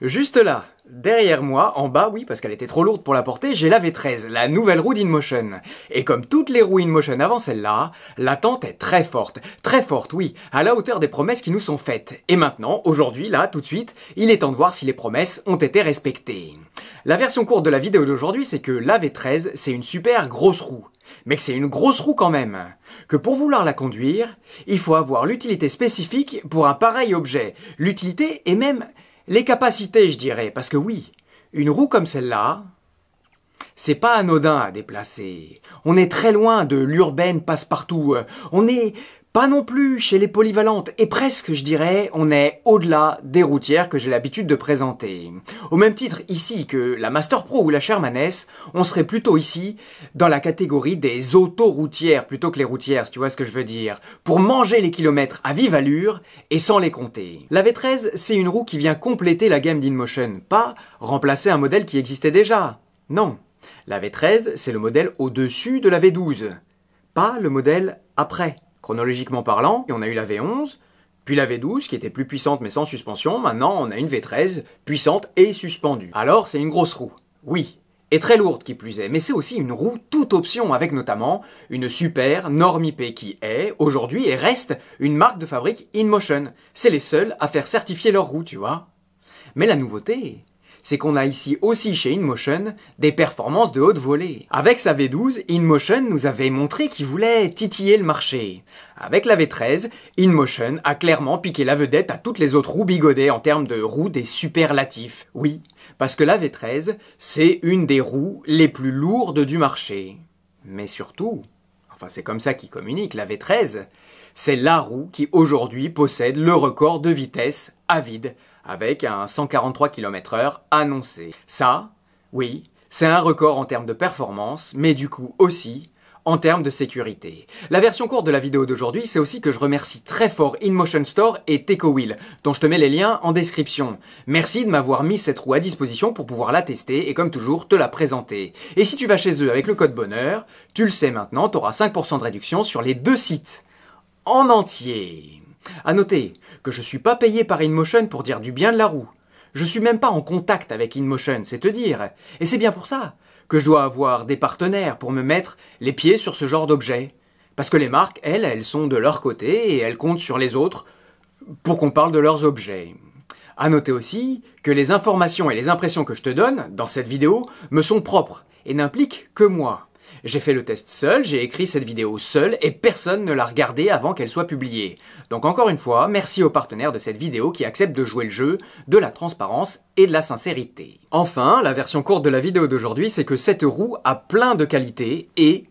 Juste là, derrière moi, en bas, oui, parce qu'elle était trop lourde pour la porter, j'ai la V13, la nouvelle roue d'InMotion. Et comme toutes les roues motion avant celle-là, l'attente est très forte. Très forte, oui, à la hauteur des promesses qui nous sont faites. Et maintenant, aujourd'hui, là, tout de suite, il est temps de voir si les promesses ont été respectées. La version courte de la vidéo d'aujourd'hui, c'est que la V13, c'est une super grosse roue. Mais que c'est une grosse roue quand même. Que pour vouloir la conduire, il faut avoir l'utilité spécifique pour un pareil objet. L'utilité est même les capacités, je dirais, parce que oui, une roue comme celle-là, c'est pas anodin à déplacer. On est très loin de l'urbaine passe-partout. On est pas non plus chez les polyvalentes, et presque je dirais, on est au-delà des routières que j'ai l'habitude de présenter. Au même titre ici que la Master Pro ou la S, on serait plutôt ici dans la catégorie des autoroutières plutôt que les routières, si tu vois ce que je veux dire, pour manger les kilomètres à vive allure et sans les compter. La V13, c'est une roue qui vient compléter la gamme d'InMotion, pas remplacer un modèle qui existait déjà. Non. La V13, c'est le modèle au-dessus de la V12, pas le modèle après. Chronologiquement parlant, on a eu la V11, puis la V12 qui était plus puissante mais sans suspension, maintenant on a une V13 puissante et suspendue. Alors c'est une grosse roue, oui, et très lourde qui plus est, mais c'est aussi une roue toute option avec notamment une super IP qui est, aujourd'hui et reste, une marque de fabrique In Motion. C'est les seuls à faire certifier leur roue, tu vois. Mais la nouveauté, c'est qu'on a ici aussi chez InMotion des performances de haute volée. Avec sa V12, InMotion nous avait montré qu'il voulait titiller le marché. Avec la V13, InMotion a clairement piqué la vedette à toutes les autres roues bigodées en termes de roues des superlatifs. Oui, parce que la V13, c'est une des roues les plus lourdes du marché. Mais surtout, enfin c'est comme ça qu'il communique, la V13, c'est la roue qui aujourd'hui possède le record de vitesse à vide avec un 143 km/h annoncé. Ça, oui, c'est un record en termes de performance, mais du coup aussi en termes de sécurité. La version courte de la vidéo d'aujourd'hui, c'est aussi que je remercie très fort InMotion Store et TecoWheel, dont je te mets les liens en description. Merci de m'avoir mis cette roue à disposition pour pouvoir la tester et comme toujours te la présenter. Et si tu vas chez eux avec le code bonheur, tu le sais maintenant, tu auras 5% de réduction sur les deux sites en entier. À noter que je ne suis pas payé par InMotion pour dire du bien de la roue. Je ne suis même pas en contact avec InMotion, c'est te dire. Et c'est bien pour ça que je dois avoir des partenaires pour me mettre les pieds sur ce genre d'objet. Parce que les marques, elles, elles sont de leur côté et elles comptent sur les autres pour qu'on parle de leurs objets. À noter aussi que les informations et les impressions que je te donne dans cette vidéo me sont propres et n'impliquent que moi. J'ai fait le test seul, j'ai écrit cette vidéo seul et personne ne l'a regardée avant qu'elle soit publiée. Donc encore une fois, merci aux partenaires de cette vidéo qui acceptent de jouer le jeu, de la transparence et de la sincérité. Enfin, la version courte de la vidéo d'aujourd'hui, c'est que cette roue a plein de qualités et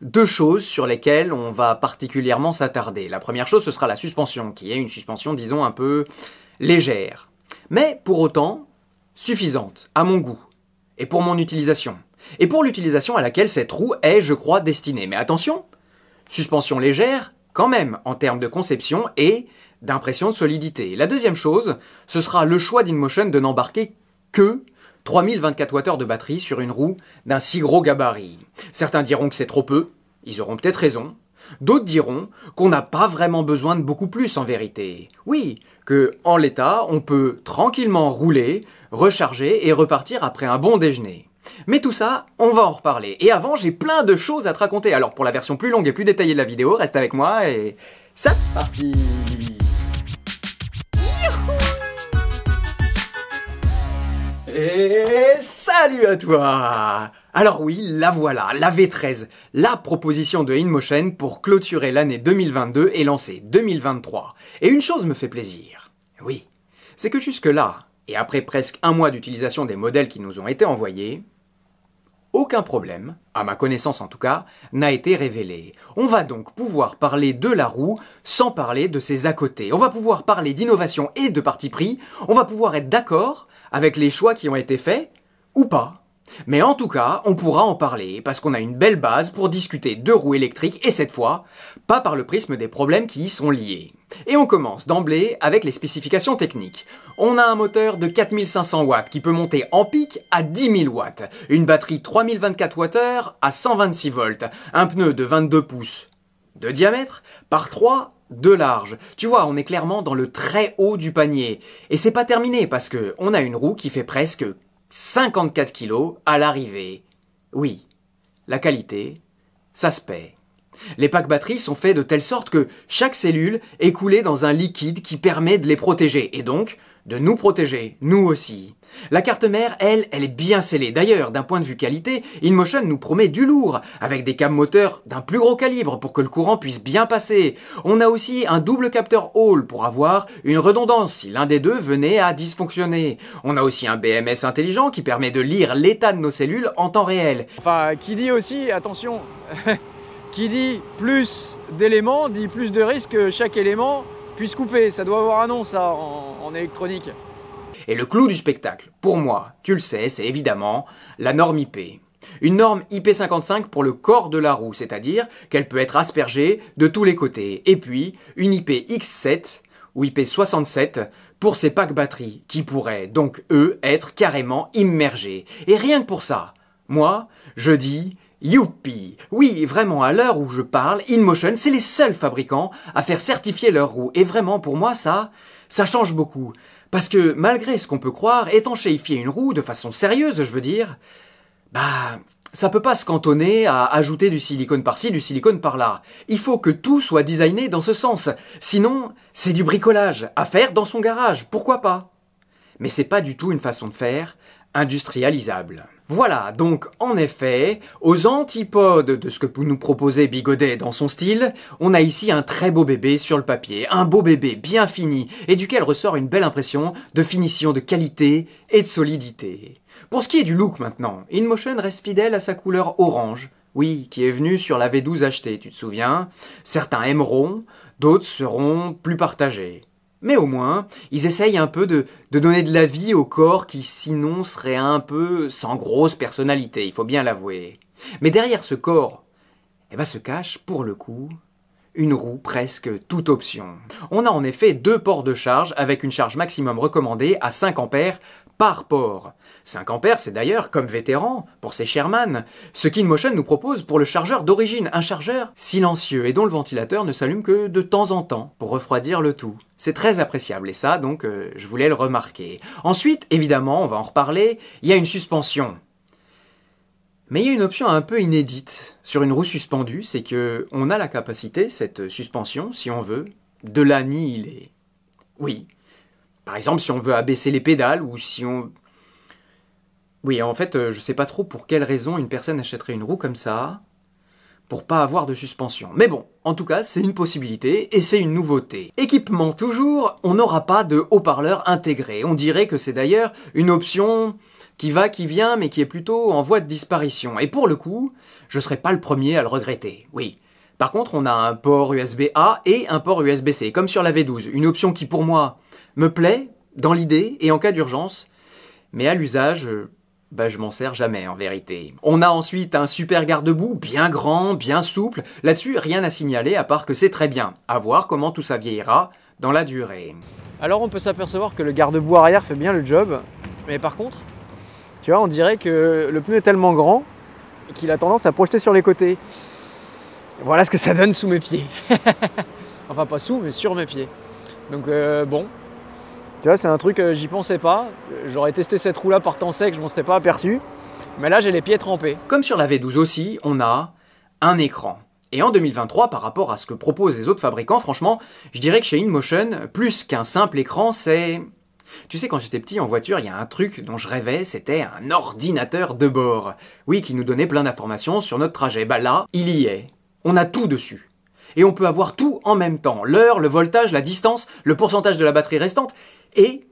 deux choses sur lesquelles on va particulièrement s'attarder. La première chose, ce sera la suspension, qui est une suspension, disons, un peu légère. Mais pour autant, suffisante, à mon goût, et pour mon utilisation et pour l'utilisation à laquelle cette roue est, je crois, destinée. Mais attention, suspension légère, quand même, en termes de conception et d'impression de solidité. La deuxième chose, ce sera le choix d'InMotion de n'embarquer que 3024 Wh de batterie sur une roue d'un si gros gabarit. Certains diront que c'est trop peu, ils auront peut-être raison. D'autres diront qu'on n'a pas vraiment besoin de beaucoup plus en vérité. Oui, que en l'état, on peut tranquillement rouler, recharger et repartir après un bon déjeuner. Mais tout ça, on va en reparler. Et avant, j'ai plein de choses à te raconter. Alors pour la version plus longue et plus détaillée de la vidéo, reste avec moi et... Ça Et salut à toi Alors oui, la voilà, la V13, la proposition de InMotion pour clôturer l'année 2022 et lancer 2023. Et une chose me fait plaisir, oui, c'est que jusque-là, et après presque un mois d'utilisation des modèles qui nous ont été envoyés, aucun problème, à ma connaissance en tout cas, n'a été révélé. On va donc pouvoir parler de la roue sans parler de ses à côté. On va pouvoir parler d'innovation et de parti pris. On va pouvoir être d'accord avec les choix qui ont été faits ou pas. Mais en tout cas, on pourra en parler parce qu'on a une belle base pour discuter de roues électriques et cette fois, pas par le prisme des problèmes qui y sont liés. Et on commence d'emblée avec les spécifications techniques. On a un moteur de 4500 watts qui peut monter en pic à 10 000 watts, une batterie 3024 Wh à 126 volts, un pneu de 22 pouces de diamètre par 3 de large. Tu vois, on est clairement dans le très haut du panier. Et c'est pas terminé parce que on a une roue qui fait presque 54 kilos à l'arrivée. Oui, la qualité, ça se paie. Les packs batteries sont faits de telle sorte que chaque cellule est coulée dans un liquide qui permet de les protéger et donc de nous protéger, nous aussi. La carte mère, elle, elle est bien scellée. D'ailleurs, d'un point de vue qualité, InMotion nous promet du lourd, avec des câbles moteurs d'un plus gros calibre pour que le courant puisse bien passer. On a aussi un double capteur Hall pour avoir une redondance si l'un des deux venait à dysfonctionner. On a aussi un BMS intelligent qui permet de lire l'état de nos cellules en temps réel. Enfin, qui dit aussi, attention, qui dit plus d'éléments dit plus de risques. Chaque élément puisse couper. Ça doit avoir un nom, ça, en, électronique. Et le clou du spectacle, pour moi, tu le sais, c'est évidemment la norme IP. Une norme IP55 pour le corps de la roue, c'est-à-dire qu'elle peut être aspergée de tous les côtés. Et puis, une IPX7 ou IP67 pour ses packs batteries, qui pourraient donc, eux, être carrément immergés. Et rien que pour ça, moi, je dis Youpi Oui, vraiment, à l'heure où je parle, InMotion, c'est les seuls fabricants à faire certifier leurs roues. Et vraiment, pour moi, ça, ça change beaucoup. Parce que, malgré ce qu'on peut croire, étanchéifier une roue, de façon sérieuse, je veux dire, bah, ça peut pas se cantonner à ajouter du silicone par-ci, du silicone par-là. Il faut que tout soit designé dans ce sens. Sinon, c'est du bricolage, à faire dans son garage, pourquoi pas Mais c'est pas du tout une façon de faire industrialisable. Voilà, donc en effet, aux antipodes de ce que nous proposait Bigodet dans son style, on a ici un très beau bébé sur le papier, un beau bébé bien fini, et duquel ressort une belle impression de finition, de qualité et de solidité. Pour ce qui est du look maintenant, InMotion reste fidèle à sa couleur orange, oui, qui est venue sur la V12 achetée, tu te souviens Certains aimeront, d'autres seront plus partagés. Mais au moins, ils essayent un peu de, de donner de la vie au corps qui sinon serait un peu sans grosse personnalité, il faut bien l'avouer. Mais derrière ce corps, eh ben se cache, pour le coup, une roue presque toute option. On a en effet deux ports de charge avec une charge maximum recommandée à 5 ampères par port. 5 ampères, c'est d'ailleurs, comme vétéran, pour ses Sherman, ce qu'Inmotion nous propose pour le chargeur d'origine, un chargeur silencieux et dont le ventilateur ne s'allume que de temps en temps, pour refroidir le tout. C'est très appréciable et ça, donc, euh, je voulais le remarquer. Ensuite, évidemment, on va en reparler, il y a une suspension. Mais il y a une option un peu inédite sur une roue suspendue, c'est que on a la capacité, cette suspension, si on veut, de l'annihiler. Oui. Par exemple, si on veut abaisser les pédales ou si on oui, en fait, euh, je sais pas trop pour quelle raison une personne achèterait une roue comme ça pour pas avoir de suspension. Mais bon, en tout cas, c'est une possibilité et c'est une nouveauté. Équipement toujours, on n'aura pas de haut-parleur intégré. On dirait que c'est d'ailleurs une option qui va, qui vient, mais qui est plutôt en voie de disparition. Et pour le coup, je serai pas le premier à le regretter. Oui. Par contre, on a un port USB-A et un port USB-C, comme sur la V12. Une option qui, pour moi, me plaît, dans l'idée, et en cas d'urgence. Mais à l'usage, euh, bah je m'en sers jamais en vérité. On a ensuite un super garde-boue, bien grand, bien souple. Là-dessus, rien à signaler à part que c'est très bien. À voir comment tout ça vieillira dans la durée. Alors on peut s'apercevoir que le garde-boue arrière fait bien le job, mais par contre, tu vois, on dirait que le pneu est tellement grand qu'il a tendance à projeter sur les côtés. Voilà ce que ça donne sous mes pieds. enfin pas sous, mais sur mes pieds. Donc euh, bon, tu vois, c'est un truc, euh, j'y pensais pas. J'aurais testé cette roue-là par temps sec, je m'en serais pas aperçu. Mais là, j'ai les pieds trempés. Comme sur la V12 aussi, on a un écran. Et en 2023, par rapport à ce que proposent les autres fabricants, franchement, je dirais que chez InMotion, plus qu'un simple écran, c'est... Tu sais, quand j'étais petit en voiture, il y a un truc dont je rêvais, c'était un ordinateur de bord. Oui, qui nous donnait plein d'informations sur notre trajet. Bah là, il y est. On a tout dessus et on peut avoir tout en même temps, l'heure, le voltage, la distance, le pourcentage de la batterie restante, et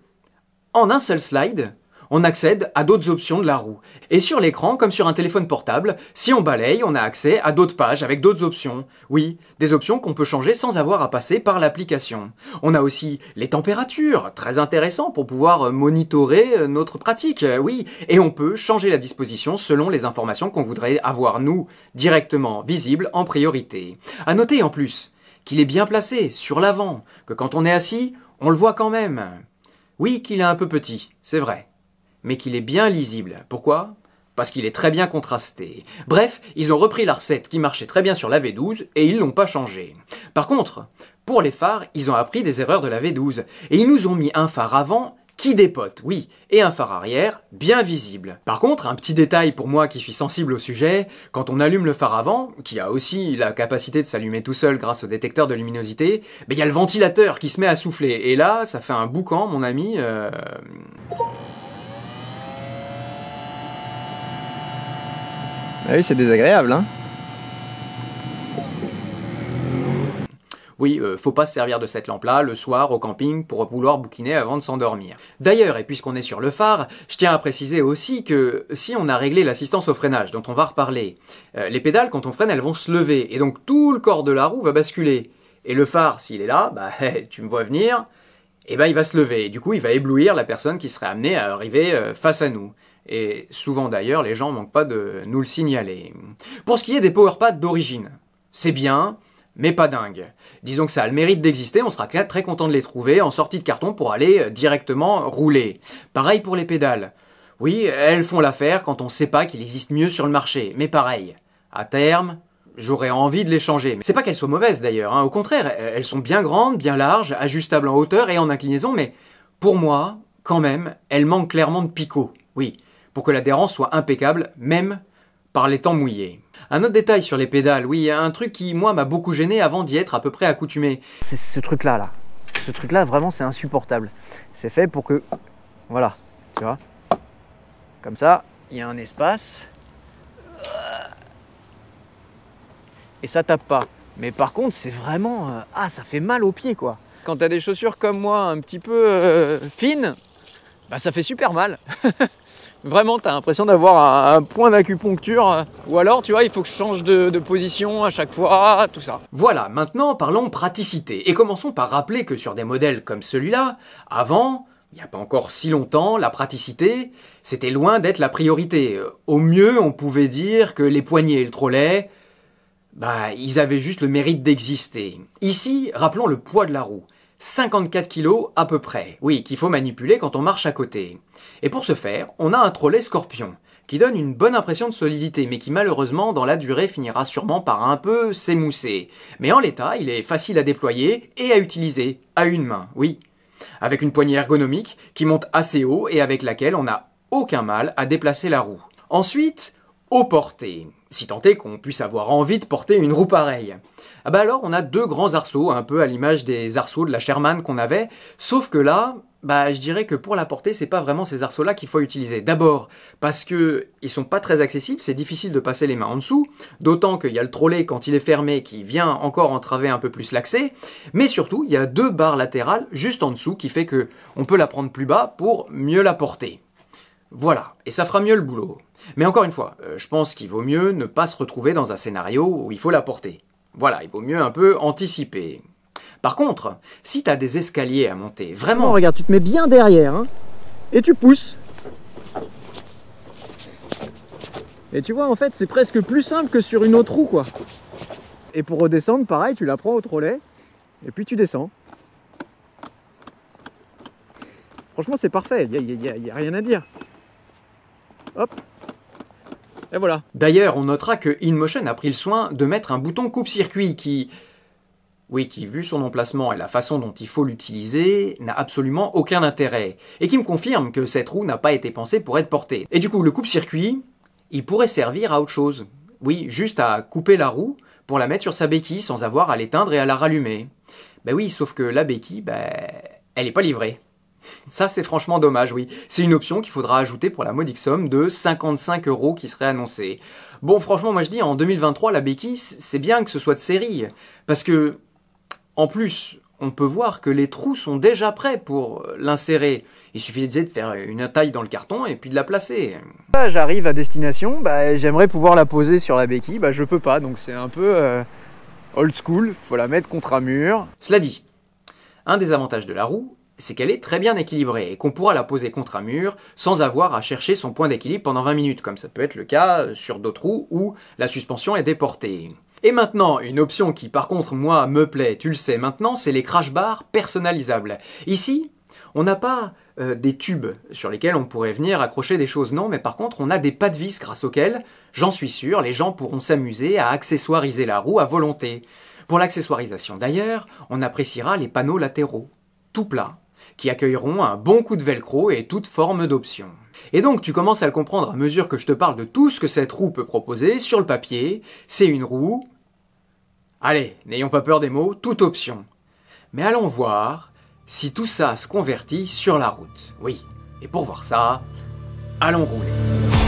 en un seul slide, on accède à d'autres options de la roue. Et sur l'écran, comme sur un téléphone portable, si on balaye, on a accès à d'autres pages avec d'autres options. Oui, des options qu'on peut changer sans avoir à passer par l'application. On a aussi les températures, très intéressant pour pouvoir euh, monitorer euh, notre pratique, euh, oui. Et on peut changer la disposition selon les informations qu'on voudrait avoir, nous, directement visibles en priorité. À noter en plus qu'il est bien placé, sur l'avant, que quand on est assis, on le voit quand même. Oui, qu'il est un peu petit, c'est vrai mais qu'il est bien lisible. Pourquoi Parce qu'il est très bien contrasté. Bref, ils ont repris la recette qui marchait très bien sur la V12 et ils l'ont pas changé. Par contre, pour les phares, ils ont appris des erreurs de la V12 et ils nous ont mis un phare avant qui dépote, oui, et un phare arrière bien visible. Par contre, un petit détail pour moi qui suis sensible au sujet, quand on allume le phare avant, qui a aussi la capacité de s'allumer tout seul grâce au détecteur de luminosité, ben, il y a le ventilateur qui se met à souffler, et là, ça fait un boucan, mon ami. Euh... Ah oui, c'est désagréable, hein Oui, euh, faut pas se servir de cette lampe-là le soir au camping pour vouloir bouquiner avant de s'endormir. D'ailleurs, et puisqu'on est sur le phare, je tiens à préciser aussi que si on a réglé l'assistance au freinage, dont on va reparler, euh, les pédales, quand on freine, elles vont se lever, et donc tout le corps de la roue va basculer. Et le phare, s'il est là, bah, tu me vois venir, et eh ben, il va se lever, et du coup il va éblouir la personne qui serait amenée à arriver euh, face à nous. Et souvent d'ailleurs, les gens manquent pas de nous le signaler. Pour ce qui est des powerpads d'origine, c'est bien, mais pas dingue. Disons que ça a le mérite d'exister, on sera très content de les trouver en sortie de carton pour aller euh, directement rouler. Pareil pour les pédales. Oui, elles font l'affaire quand on sait pas qu'il existe mieux sur le marché, mais pareil. À terme, j'aurais envie de les changer. Mais c'est pas qu'elles soient mauvaises d'ailleurs, hein. au contraire, elles sont bien grandes, bien larges, ajustables en hauteur et en inclinaison, mais pour moi, quand même, elles manquent clairement de picot. Oui, pour que l'adhérence soit impeccable, même par les temps mouillés. Un autre détail sur les pédales, oui, un truc qui, moi, m'a beaucoup gêné avant d'y être à peu près accoutumé. C'est ce truc-là, là. Ce truc-là, vraiment, c'est insupportable. C'est fait pour que... Voilà, tu vois. Comme ça, il y a un espace. Et ça tape pas. Mais par contre, c'est vraiment... Euh, ah, ça fait mal aux pieds, quoi. Quand t'as des chaussures comme moi, un petit peu euh, fines, bah ça fait super mal Vraiment, tu as l'impression d'avoir un, point d'acupuncture. Euh, ou alors, tu vois, il faut que je change de, position à chaque fois, tout ça. Voilà, maintenant parlons praticité. Et commençons par rappeler que sur des modèles comme celui-là, avant, il n'y a pas encore si longtemps, la praticité, c'était loin d'être la priorité. Euh, au mieux, on pouvait dire que les poignets et le trolley, bah, ils avaient juste le mérite d'exister. Ici, rappelons le poids de la roue. 54 kg à peu près, oui, qu'il faut manipuler quand on marche à côté. Et pour ce faire, on a un trolley scorpion, qui donne une bonne impression de solidité, mais qui malheureusement dans la durée finira sûrement par un peu s'émousser. Mais en l'état, il est facile à déployer et à utiliser, à une main, oui. Avec une poignée ergonomique qui monte assez haut et avec laquelle on n'a aucun mal à déplacer la roue. Ensuite, au porté, si tant est qu'on puisse avoir envie de porter une roue pareille. Ah bah alors on a deux grands arceaux, un peu à l'image des arceaux de la Sherman qu'on avait, sauf que là, bah je dirais que pour la ce c'est pas vraiment ces arceaux-là qu'il faut utiliser. D'abord, parce que ils sont pas très accessibles, c'est difficile de passer les mains en dessous, d'autant qu'il y a le trolley quand il est fermé qui vient encore entraver un peu plus l'accès, mais surtout, il y a deux barres latérales juste en dessous qui fait que on peut la prendre plus bas pour mieux la porter. Voilà, et ça fera mieux le boulot. Mais encore une fois, euh, je pense qu'il vaut mieux ne pas se retrouver dans un scénario où il faut la porter. Voilà, il vaut mieux un peu anticiper. Par contre, si t'as des escaliers à monter, vraiment... regarde, tu te mets bien derrière, hein, et tu pousses. Et tu vois, en fait, c'est presque plus simple que sur une autre roue, quoi. Et pour redescendre, pareil, tu la prends au trolley, et puis tu descends. Franchement, c'est parfait, il n'y a, rien à dire. Hop D'ailleurs, on notera que InMotion a pris le soin de mettre un bouton coupe-circuit qui, oui, qui, vu son emplacement et la façon dont il faut l'utiliser, n'a absolument aucun intérêt, et qui me confirme que cette roue n'a pas été pensée pour être portée. Et du coup, le coupe-circuit, il pourrait servir à autre chose. Oui, juste à couper la roue pour la mettre sur sa béquille sans avoir à l'éteindre et à la rallumer. Ben oui, sauf que la béquille, ben, elle n'est pas livrée. Ça, c'est franchement dommage, oui. C'est une option qu'il faudra ajouter pour la modique somme de 55 euros qui serait annoncée. Bon, franchement, moi je dis, en 2023, la béquille, c'est bien que ce soit de série. Parce que, en plus, on peut voir que les trous sont déjà prêts pour l'insérer. Il suffisait de faire une taille dans le carton et puis de la placer. Là, j'arrive à destination, bah, j'aimerais pouvoir la poser sur la béquille, bah, je peux pas, donc c'est un peu euh, old school, faut la mettre contre un mur. Cela dit, un des avantages de la roue, c'est qu'elle est très bien équilibrée et qu'on pourra la poser contre un mur sans avoir à chercher son point d'équilibre pendant 20 minutes, comme ça peut être le cas euh, sur d'autres roues où la suspension est déportée. Et maintenant, une option qui par contre moi me plaît, tu le sais maintenant, c'est les crash bars personnalisables. Ici, on n'a pas euh, des tubes sur lesquels on pourrait venir accrocher des choses, non, mais par contre on a des pas de vis grâce auxquels, j'en suis sûr, les gens pourront s'amuser à accessoiriser la roue à volonté. Pour l'accessoirisation d'ailleurs, on appréciera les panneaux latéraux, tout plat qui accueilleront un bon coup de velcro et toute forme d'options. Et donc tu commences à le comprendre à mesure que je te parle de tout ce que cette roue peut proposer sur le papier, c'est une roue. Allez, n'ayons pas peur des mots, toute option. Mais allons voir si tout ça se convertit sur la route. Oui, et pour voir ça, allons rouler.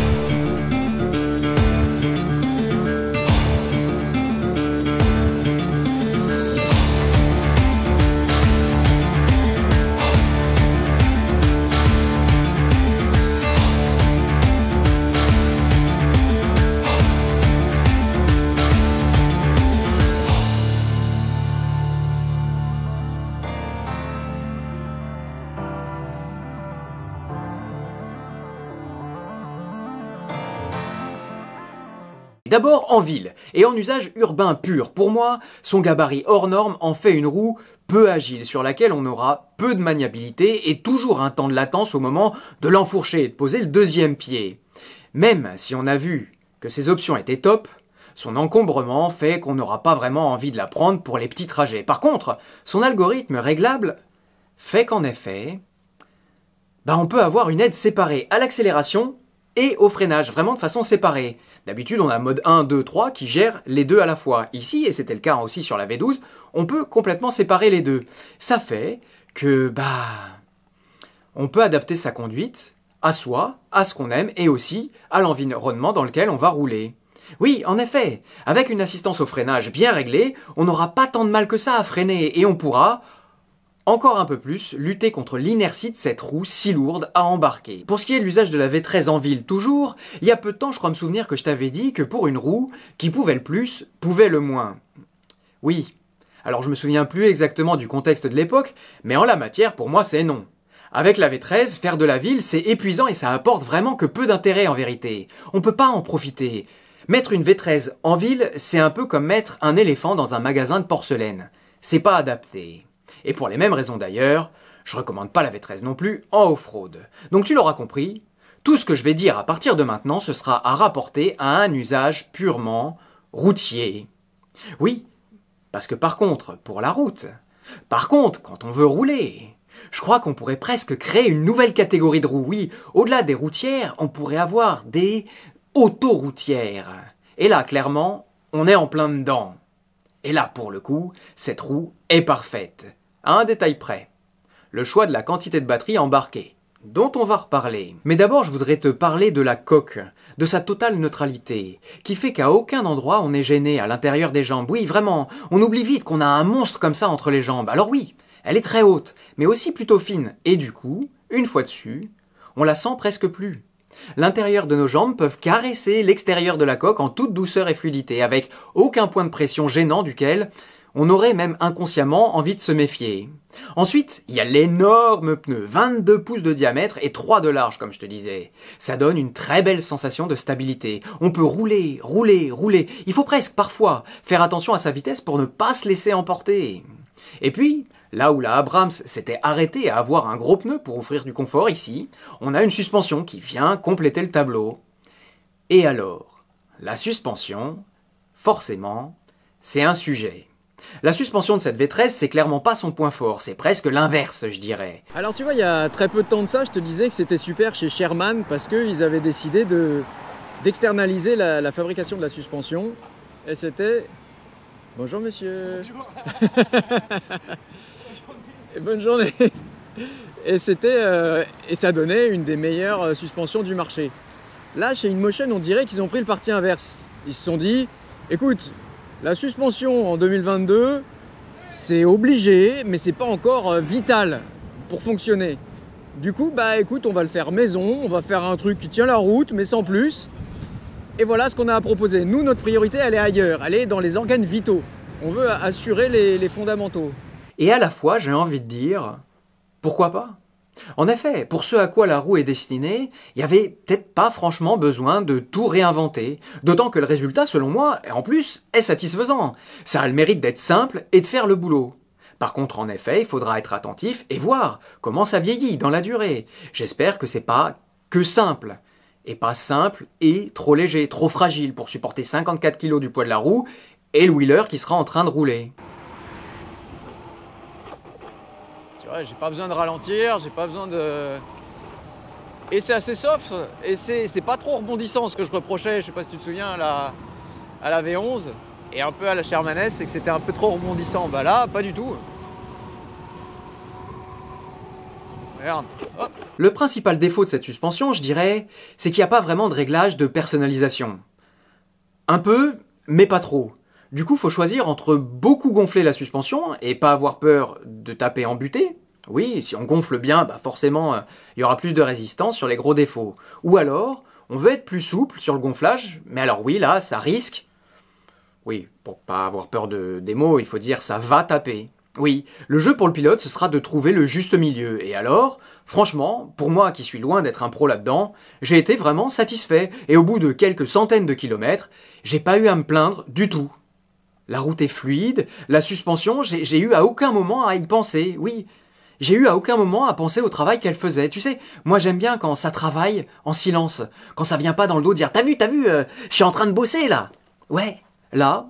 D'abord en ville et en usage urbain pur. Pour moi, son gabarit hors norme en fait une roue peu agile sur laquelle on aura peu de maniabilité et toujours un temps de latence au moment de l'enfourcher et de poser le deuxième pied. Même si on a vu que ses options étaient top, son encombrement fait qu'on n'aura pas vraiment envie de la prendre pour les petits trajets. Par contre, son algorithme réglable fait qu'en effet, bah on peut avoir une aide séparée à l'accélération et au freinage, vraiment de façon séparée. D'habitude, on a mode 1, 2, 3 qui gère les deux à la fois. Ici, et c'était le cas aussi sur la V12, on peut complètement séparer les deux. Ça fait que, bah, on peut adapter sa conduite à soi, à ce qu'on aime et aussi à l'environnement dans lequel on va rouler. Oui, en effet, avec une assistance au freinage bien réglée, on n'aura pas tant de mal que ça à freiner et on pourra, encore un peu plus, lutter contre l'inertie de cette roue si lourde à embarquer. Pour ce qui est de l'usage de la V13 en ville toujours, il y a peu de temps je crois me souvenir que je t'avais dit que pour une roue, qui pouvait le plus, pouvait le moins. Oui. Alors je me souviens plus exactement du contexte de l'époque, mais en la matière pour moi c'est non. Avec la V13, faire de la ville c'est épuisant et ça apporte vraiment que peu d'intérêt en vérité. On peut pas en profiter. Mettre une V13 en ville, c'est un peu comme mettre un éléphant dans un magasin de porcelaine. C'est pas adapté. Et pour les mêmes raisons d'ailleurs, je recommande pas la V13 non plus en off-road. Donc tu l'auras compris, tout ce que je vais dire à partir de maintenant, ce sera à rapporter à un usage purement routier. Oui, parce que par contre, pour la route, par contre, quand on veut rouler, je crois qu'on pourrait presque créer une nouvelle catégorie de roues. Oui, au-delà des routières, on pourrait avoir des autoroutières. Et là, clairement, on est en plein dedans. Et là, pour le coup, cette roue est parfaite à un détail près. Le choix de la quantité de batterie embarquée, dont on va reparler. Mais d'abord, je voudrais te parler de la coque, de sa totale neutralité, qui fait qu'à aucun endroit on est gêné à l'intérieur des jambes. Oui, vraiment, on oublie vite qu'on a un monstre comme ça entre les jambes. Alors oui, elle est très haute, mais aussi plutôt fine, et du coup, une fois dessus, on la sent presque plus. L'intérieur de nos jambes peuvent caresser l'extérieur de la coque en toute douceur et fluidité, avec aucun point de pression gênant duquel on aurait même inconsciemment envie de se méfier. Ensuite, il y a l'énorme pneu, 22 pouces de diamètre et 3 de large comme je te disais. Ça donne une très belle sensation de stabilité. On peut rouler, rouler, rouler. Il faut presque parfois faire attention à sa vitesse pour ne pas se laisser emporter. Et puis, là où la Abrams s'était arrêtée à avoir un gros pneu pour offrir du confort ici, on a une suspension qui vient compléter le tableau. Et alors, la suspension, forcément, c'est un sujet. La suspension de cette V13, c'est clairement pas son point fort, c'est presque l'inverse, je dirais. Alors tu vois, il y a très peu de temps de ça, je te disais que c'était super chez Sherman parce qu'ils avaient décidé d'externaliser la, la fabrication de la suspension. Et c'était... Bonjour monsieur bonne journée Et c'était... Euh, et ça donnait une des meilleures euh, suspensions du marché. Là, chez InMotion, on dirait qu'ils ont pris le parti inverse. Ils se sont dit, écoute, la suspension en 2022, c'est obligé, mais c'est pas encore euh, vital pour fonctionner. Du coup, bah écoute, on va le faire maison, on va faire un truc qui tient la route, mais sans plus. Et voilà ce qu'on a à proposer. Nous, notre priorité, elle est ailleurs, elle est dans les organes vitaux. On veut assurer les, les fondamentaux. Et à la fois, j'ai envie de dire, pourquoi pas en effet, pour ce à quoi la roue est destinée, il n'y avait peut-être pas franchement besoin de tout réinventer, d'autant que le résultat, selon moi, en plus, est satisfaisant. Ça a le mérite d'être simple et de faire le boulot. Par contre, en effet, il faudra être attentif et voir comment ça vieillit dans la durée. J'espère que c'est pas que simple. Et pas simple et trop léger, trop fragile pour supporter 54 kg du poids de la roue et le wheeler qui sera en train de rouler. ouais, j'ai pas besoin de ralentir, j'ai pas besoin de. Et c'est assez soft, et c'est pas trop rebondissant ce que je reprochais, je sais pas si tu te souviens, à la, V11 et un peu à la Sherman S, c'est que c'était un peu trop rebondissant. Bah là, pas du tout. Merde. Le principal défaut de cette suspension, je dirais, c'est qu'il n'y a pas vraiment de réglage de personnalisation. Un peu, mais pas trop. Du coup, faut choisir entre beaucoup gonfler la suspension et pas avoir peur de taper en butée, oui, si on gonfle bien, bah forcément, euh, il y aura plus de résistance sur les gros défauts. Ou alors, on veut être plus souple sur le gonflage, mais alors oui, là, ça risque. Oui, pour pas avoir peur de, des mots, il faut dire ça va taper. Oui, le jeu pour le pilote, ce sera de trouver le juste milieu. Et alors, franchement, pour moi qui suis loin d'être un pro là-dedans, j'ai été vraiment satisfait. Et au bout de quelques centaines de kilomètres, j'ai pas eu à me plaindre du tout. La route est fluide, la suspension, j'ai eu à aucun moment à y penser. Oui, j'ai eu à aucun moment à penser au travail qu'elle faisait. Tu sais, moi j'aime bien quand ça travaille en silence, quand ça vient pas dans le dos dire t'as vu, t'as vu, euh, je suis en train de bosser là. Ouais, là,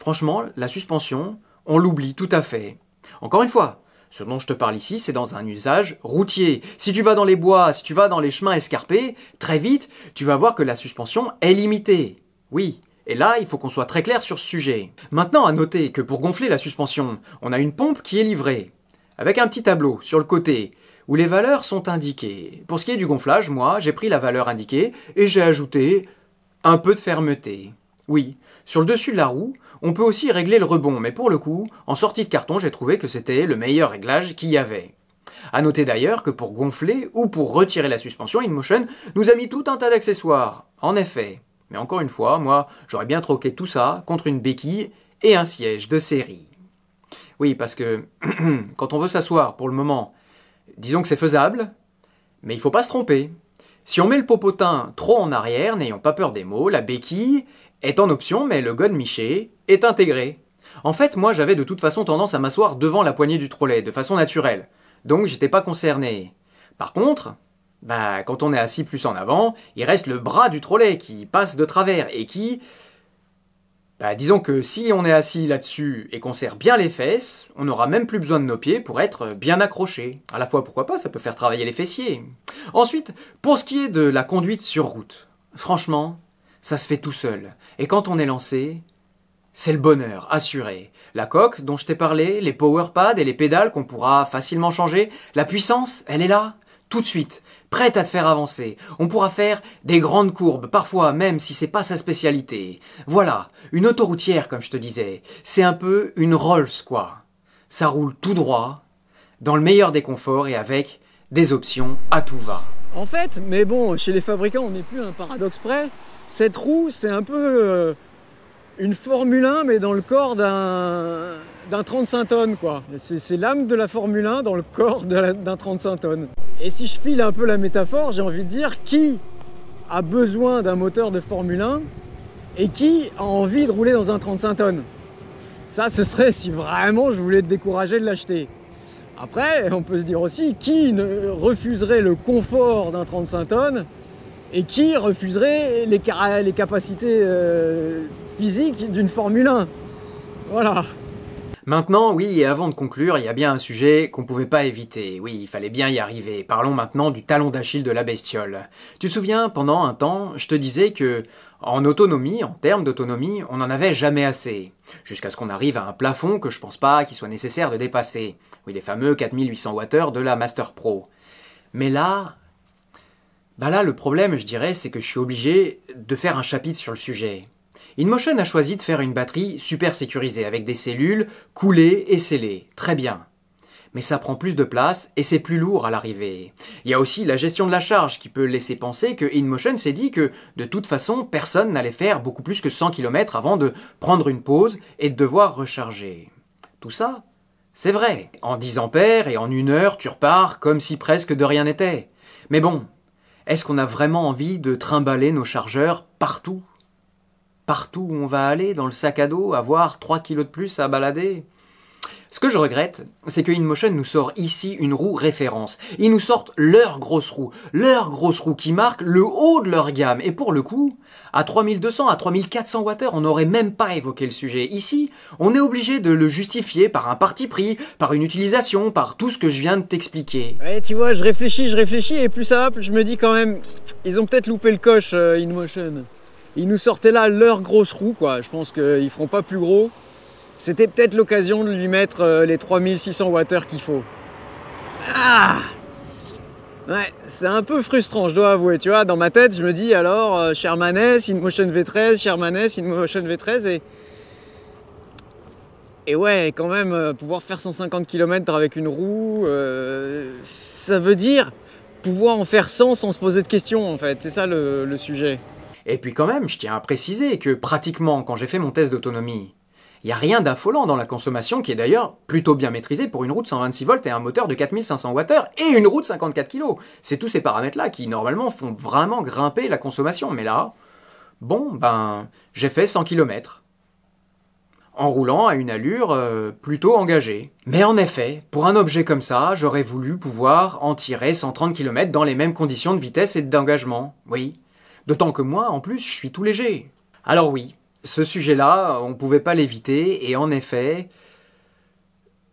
franchement, la suspension, on l'oublie tout à fait. Encore une fois, ce dont je te parle ici, c'est dans un usage routier. Si tu vas dans les bois, si tu vas dans les chemins escarpés, très vite, tu vas voir que la suspension est limitée. Oui. Et là, il faut qu'on soit très clair sur ce sujet. Maintenant, à noter que pour gonfler la suspension, on a une pompe qui est livrée avec un petit tableau sur le côté où les valeurs sont indiquées. Pour ce qui est du gonflage, moi, j'ai pris la valeur indiquée et j'ai ajouté un peu de fermeté. Oui, sur le dessus de la roue, on peut aussi régler le rebond, mais pour le coup, en sortie de carton, j'ai trouvé que c'était le meilleur réglage qu'il y avait. À noter d'ailleurs que pour gonfler ou pour retirer la suspension, InMotion nous a mis tout un tas d'accessoires. En effet. Mais encore une fois, moi, j'aurais bien troqué tout ça contre une béquille et un siège de série. Oui, parce que quand on veut s'asseoir pour le moment, disons que c'est faisable, mais il faut pas se tromper. Si on met le popotin trop en arrière, n'ayant pas peur des mots, la béquille est en option, mais le Miché est intégré. En fait, moi j'avais de toute façon tendance à m'asseoir devant la poignée du trolley, de façon naturelle, donc j'étais pas concerné. Par contre, bah, quand on est assis plus en avant, il reste le bras du trolley qui passe de travers et qui, bah, disons que si on est assis là-dessus et qu'on serre bien les fesses, on n'aura même plus besoin de nos pieds pour être bien accrochés. À la fois, pourquoi pas, ça peut faire travailler les fessiers. Ensuite, pour ce qui est de la conduite sur route, franchement, ça se fait tout seul. Et quand on est lancé, c'est le bonheur, assuré. La coque dont je t'ai parlé, les power pads et les pédales qu'on pourra facilement changer, la puissance, elle est là tout de suite, prête à te faire avancer. On pourra faire des grandes courbes, parfois même si c'est pas sa spécialité. Voilà, une autoroutière comme je te disais, c'est un peu une Rolls quoi. Ça roule tout droit, dans le meilleur des conforts et avec des options à tout va. En fait, mais bon, chez les fabricants, on n'est plus un paradoxe près. Cette roue, c'est un peu euh, une Formule 1, mais dans le corps d'un d'un 35 tonnes quoi. C'est l'âme de la Formule 1 dans le corps d'un 35 tonnes. Et si je file un peu la métaphore, j'ai envie de dire qui a besoin d'un moteur de Formule 1 et qui a envie de rouler dans un 35 tonnes Ça, ce serait si vraiment je voulais te décourager de l'acheter. Après, on peut se dire aussi qui ne refuserait le confort d'un 35 tonnes et qui refuserait les, capacités euh, physiques d'une Formule 1. Voilà. Maintenant, oui, et avant de conclure, il y a bien un sujet qu'on pouvait pas éviter. Oui, il fallait bien y arriver. Parlons maintenant du talon d'Achille de la bestiole. Tu te souviens, pendant un temps, je te disais que, en autonomie, en termes d'autonomie, on n'en avait jamais assez. Jusqu'à ce qu'on arrive à un plafond que je pense pas qu'il soit nécessaire de dépasser. Oui, les fameux 4800 Wh de la Master Pro. Mais là, bah là, le problème, je dirais, c'est que je suis obligé de faire un chapitre sur le sujet. InMotion a choisi de faire une batterie super sécurisée avec des cellules coulées et scellées. Très bien. Mais ça prend plus de place et c'est plus lourd à l'arrivée. Il y a aussi la gestion de la charge qui peut laisser penser que InMotion s'est dit que de toute façon personne n'allait faire beaucoup plus que 100 km avant de prendre une pause et de devoir recharger. Tout ça, c'est vrai. En 10 ampères et en une heure, tu repars comme si presque de rien n'était. Mais bon, est-ce qu'on a vraiment envie de trimballer nos chargeurs partout partout où on va aller, dans le sac à dos, avoir 3 kilos de plus à balader. Ce que je regrette, c'est que InMotion nous sort ici une roue référence. Ils nous sortent leur grosse roue, leur grosse roue qui marque le haut de leur gamme. Et pour le coup, à 3200, à 3400 Wh, on n'aurait même pas évoqué le sujet. Ici, on est obligé de le justifier par un parti pris, par une utilisation, par tout ce que je viens de t'expliquer. Ouais, eh, tu vois, je réfléchis, je réfléchis, et plus ça va, je me dis quand même, ils ont peut-être loupé le coche, euh, InMotion. Ils nous sortaient là leur grosse roue, quoi. Je pense qu'ils feront pas plus gros. C'était peut-être l'occasion de lui mettre euh, les 3600 watts qu'il faut. Ah ouais, c'est un peu frustrant, je dois avouer, tu vois. Dans ma tête, je me dis alors, Sherman euh, S, InMotion V13, Sherman S, InMotion V13 et... Et ouais, quand même, euh, pouvoir faire 150 km avec une roue, ça veut dire pouvoir en faire 100 sans se poser de questions, en fait. C'est ça le sujet. Et puis quand même, je tiens à préciser que pratiquement quand j'ai fait mon test d'autonomie, il n'y a rien d'affolant dans la consommation qui est d'ailleurs plutôt bien maîtrisée pour une route de 126 volts et un moteur de 4500 Wh et une route de 54 kg. C'est tous ces paramètres-là qui normalement font vraiment grimper la consommation. Mais là, bon, ben, j'ai fait 100 km en roulant à une allure euh, plutôt engagée. Mais en effet, pour un objet comme ça, j'aurais voulu pouvoir en tirer 130 km dans les mêmes conditions de vitesse et d'engagement. Oui, D'autant que moi, en plus, je suis tout léger. Alors oui, ce sujet-là, on ne pouvait pas l'éviter, et en effet,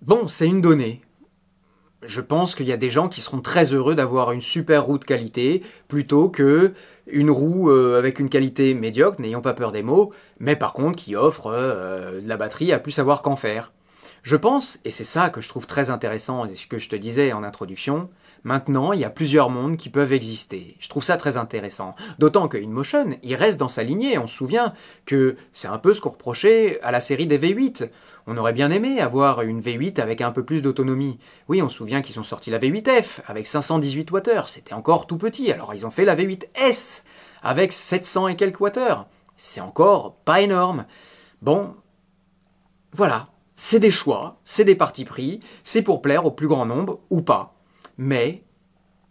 bon, c'est une donnée. Je pense qu'il y a des gens qui seront très heureux d'avoir une super roue de qualité plutôt que une roue euh, avec une qualité médiocre, n'ayons pas peur des mots, mais par contre qui offre euh, de la batterie à plus savoir qu'en faire. Je pense, et c'est ça que je trouve très intéressant et ce que je te disais en introduction, Maintenant, il y a plusieurs mondes qui peuvent exister. Je trouve ça très intéressant. D'autant que InMotion, il reste dans sa lignée. On se souvient que c'est un peu ce qu'on reprochait à la série des V8. On aurait bien aimé avoir une V8 avec un peu plus d'autonomie. Oui, on se souvient qu'ils ont sorti la V8F avec 518 Wh. C'était encore tout petit. Alors ils ont fait la V8S avec 700 et quelques Wh. C'est encore pas énorme. Bon, voilà. C'est des choix, c'est des partis pris, c'est pour plaire au plus grand nombre ou pas mais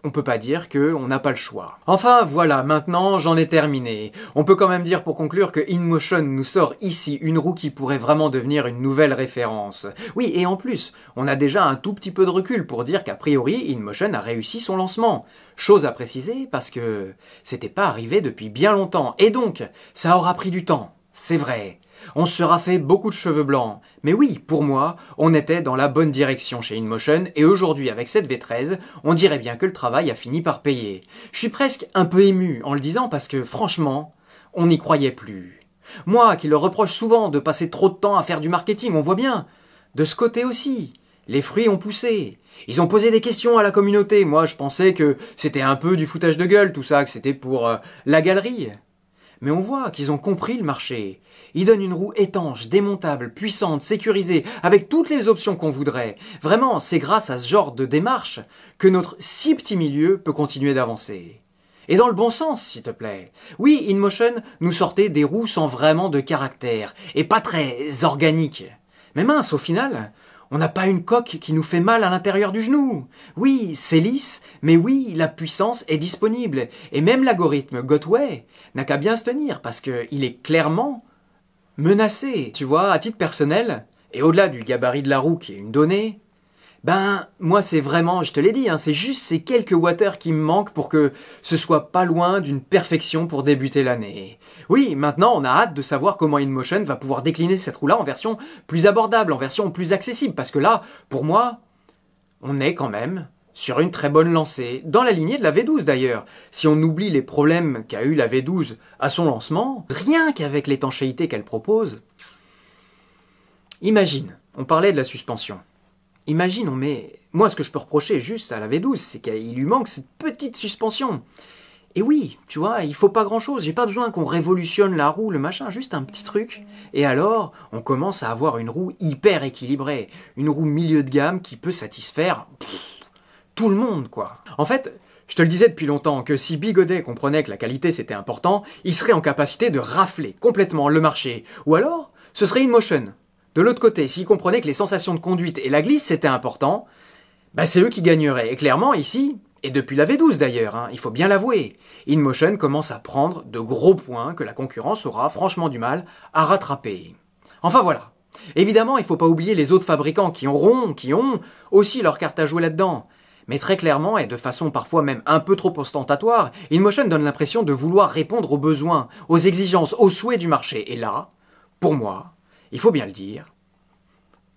on peut pas dire qu'on n'a pas le choix. Enfin voilà, maintenant j'en ai terminé. On peut quand même dire pour conclure que InMotion nous sort ici une roue qui pourrait vraiment devenir une nouvelle référence. Oui, et en plus, on a déjà un tout petit peu de recul pour dire qu'a priori InMotion a réussi son lancement. Chose à préciser parce que c'était pas arrivé depuis bien longtemps, et donc ça aura pris du temps. C'est vrai, on sera fait beaucoup de cheveux blancs, mais oui, pour moi, on était dans la bonne direction chez InMotion, et aujourd'hui avec cette V13, on dirait bien que le travail a fini par payer. Je suis presque un peu ému en le disant parce que franchement, on n'y croyait plus. Moi qui leur reproche souvent de passer trop de temps à faire du marketing, on voit bien. De ce côté aussi, les fruits ont poussé. Ils ont posé des questions à la communauté. Moi, je pensais que c'était un peu du foutage de gueule, tout ça, que c'était pour euh, la galerie. Mais on voit qu'ils ont compris le marché. Ils donnent une roue étanche, démontable, puissante, sécurisée, avec toutes les options qu'on voudrait. Vraiment, c'est grâce à ce genre de démarche que notre si petit milieu peut continuer d'avancer. Et dans le bon sens, s'il te plaît. Oui, InMotion nous sortait des roues sans vraiment de caractère, et pas très organiques. Mais mince, au final, on n'a pas une coque qui nous fait mal à l'intérieur du genou. Oui, c'est lisse, mais oui, la puissance est disponible. Et même l'algorithme Gotway n'a qu'à bien se tenir, parce qu'il est clairement menacé. Tu vois, à titre personnel, et au-delà du gabarit de la roue qui est une donnée, ben, moi, c'est vraiment, je te l'ai dit, hein, c'est juste ces quelques water qui me manquent pour que ce soit pas loin d'une perfection pour débuter l'année. Oui, maintenant, on a hâte de savoir comment InMotion va pouvoir décliner cette roue-là en version plus abordable, en version plus accessible, parce que là, pour moi, on est quand même sur une très bonne lancée, dans la lignée de la V12 d'ailleurs. Si on oublie les problèmes qu'a eu la V12 à son lancement, rien qu'avec l'étanchéité qu'elle propose, imagine, on parlait de la suspension. Imagine, on Moi, ce que je peux reprocher juste à la V12, c'est qu'il lui manque cette petite suspension. Et oui, tu vois, il faut pas grand chose. J'ai pas besoin qu'on révolutionne la roue, le machin, juste un petit truc. Et alors, on commence à avoir une roue hyper équilibrée. Une roue milieu de gamme qui peut satisfaire tout le monde, quoi. En fait, je te le disais depuis longtemps que si Bigodet comprenait que la qualité c'était important, il serait en capacité de rafler complètement le marché. Ou alors, ce serait motion. De l'autre côté, s'ils comprenaient que les sensations de conduite et la glisse c'était important, bah c'est eux qui gagneraient. Et clairement, ici, et depuis la V12 d'ailleurs, hein, il faut bien l'avouer, InMotion commence à prendre de gros points que la concurrence aura franchement du mal à rattraper. Enfin voilà. Évidemment, il ne faut pas oublier les autres fabricants qui auront, qui ont aussi leur carte à jouer là-dedans. Mais très clairement, et de façon parfois même un peu trop ostentatoire, InMotion donne l'impression de vouloir répondre aux besoins, aux exigences, aux souhaits du marché. Et là, pour moi, il faut bien le dire,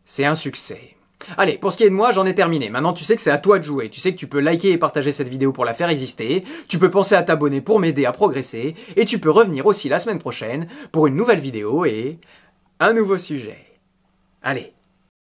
c'est un succès. Allez, pour ce qui est de moi, j'en ai terminé. Maintenant, tu sais que c'est à toi de jouer. Tu sais que tu peux liker et partager cette vidéo pour la faire exister. Tu peux penser à t'abonner pour m'aider à progresser. Et tu peux revenir aussi la semaine prochaine pour une nouvelle vidéo et un nouveau sujet. Allez,